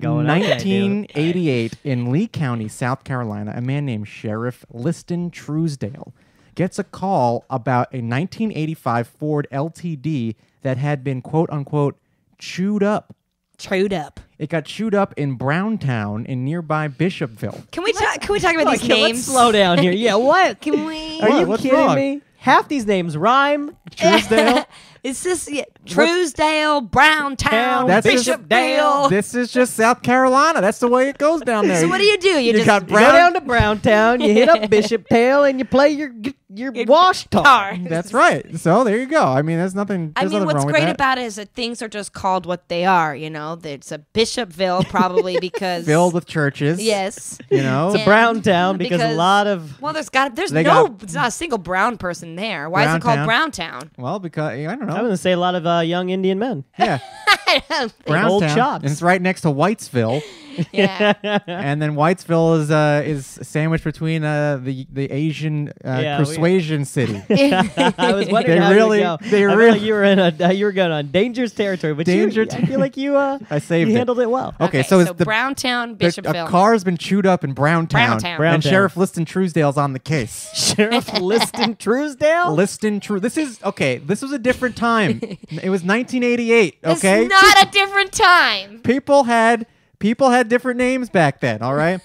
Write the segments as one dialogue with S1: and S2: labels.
S1: 1988
S2: in Lee County, South Carolina, a man named Sheriff Liston Truesdale gets a call about a 1985 Ford LTD that had been quote unquote chewed up. Chewed up. It got chewed up in Browntown in nearby Bishopville. Can we talk? Can we talk about these Okay, let's names? slow down here. Yeah, what? Can we? Are What? you kidding wrong? me? Half these names rhyme. Truesdale, it's this yeah, Truesdale, Browntown, That's Bishopdale. Just, this is just South Carolina. That's the way it goes down there. So what do you do? You, you just got Brown- go down to Browntown, you hit up Bishopdale, and you play your your wash talk. That's right. So there you go. I mean, there's nothing. There's I mean, nothing what's great about
S1: it is that things are just called what they are. You know, it's a Bishopville probably because
S2: filled with churches. Yes, you know, it's a brown town because, because, a lot of
S1: well, there's got there's no got, not a single brown person there. Why is it called Brown Town?
S2: Well, because I don't know. I was gonna say a lot of uh, young Indian men. Yeah. Brownstown. Old chops. And it's right next to Whitesville. yeah. and then Whitesville is uh, is sandwiched between uh, the the Asian uh, yeah, persuasion we, city. I was wondering they how really, you go. They I really, like you were in a, uh, you were going on dangerous territory, but danger. You, I feel like you uh, I saved you handled it, well. Okay, okay so, so the,
S1: Browntown Bishopville. A car's
S2: been chewed up in Browntown, Browntown. Browntown. and Sheriff Liston Truesdale's on the case. Sheriff Liston Truesdale. Liston True. This is okay. This was a different time. it was 1988. Okay, it's not
S1: a different time.
S2: People had People had different names back then, all right?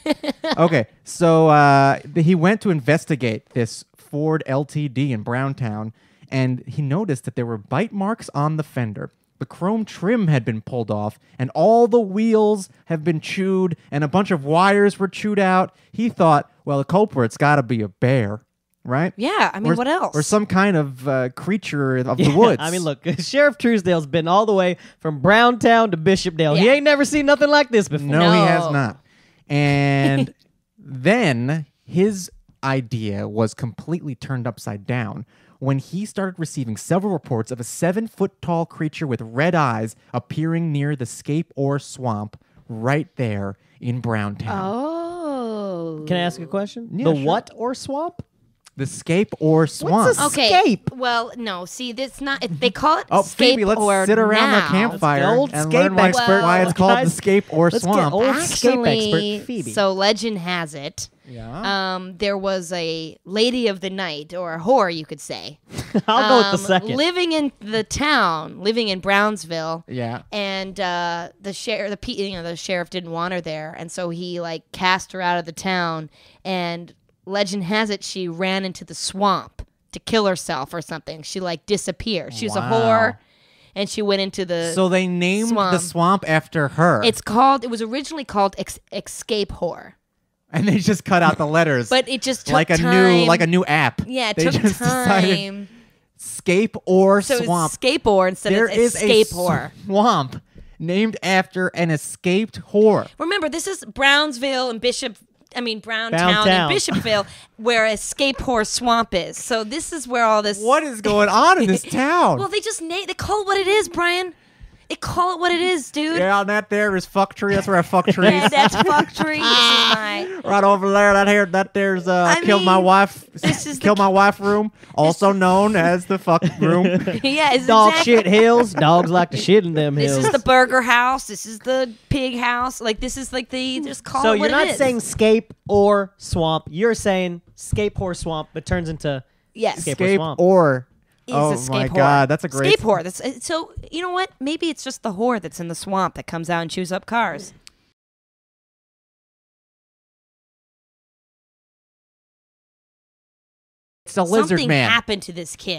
S2: okay, so uh, he went to investigate this Ford LTD in Browntown, and he noticed that there were bite marks on the fender. The chrome trim had been pulled off, and all the wheels have been chewed, and a bunch of wires were chewed out. He thought, well, the culprit's got to be a bear right? Yeah, I mean, or, what else? Or some kind of uh, creature of yeah, the woods. I mean, look, Sheriff Truesdale's been all the way from Browntown to Bishopdale. Yeah. He ain't never seen nothing like this before. No, no. he has not. And then his idea was completely turned upside down when he started receiving several reports of a seven foot tall creature with red eyes appearing near the scape or swamp right there in Browntown. Oh. Can I ask a question? Yeah, the sure. what or swamp? The scape or swamp. What's a okay.
S1: scape? Well, no. See, this not. It, they call it.
S2: oh, scape Phoebe, let's sit around now. the campfire old and learn why, expert. why it's called the scape or let's swamp. Get old Actually, scape expert Phoebe. So
S1: legend has it. Yeah. Um, there was a lady of the night, or a whore, you could say. I'll um, go with the um, second. Living in the town, living in Brownsville. Yeah. And uh, the sheriff, the you know, the sheriff didn't want her there, and so he like cast her out of the town and legend has it she ran into the swamp to kill herself or something. She like disappeared. She was a whore and she went into the So they named swamp. the
S2: swamp after her. It's
S1: called it was originally called Ex- Escape Whore.
S2: And they just cut out the letters. but it just like a time. new like a new app. Yeah, it they took time. Escape or so swamp. Escape or instead there of escape whore. Swamp named after an escaped whore.
S1: Remember, this is Brownsville and Bishop I mean, Browntown Town and Bishopville, where Escape Horse Swamp is. So this is where all this. What is going on in this town? well, they just na- they call it what it is, Brian. It, call it what it is, dude. Yeah,
S2: and that there is fuck tree. That's where I fuck trees. yeah, that's fuck tree. Right over there, that here, that there's uh, I mean, my wife. This is kill the... my wife room, also known as the fuck room.
S1: yeah, it's dog exactly... shit
S2: hills. Dogs like to shit in them hills. This is
S1: the burger house. This is the pig house. Like this is like the just call. So it you're not saying
S2: scape or swamp. You're saying scape or swamp, but turns into yes, scape, scape or, swamp. or is oh a scape my whore. god, that's a great scape whore.
S1: That's, uh, so you know what? Maybe it's just the whore that's in the swamp that comes out and chews up cars.
S2: It's a lizard Something man. happened to this kid.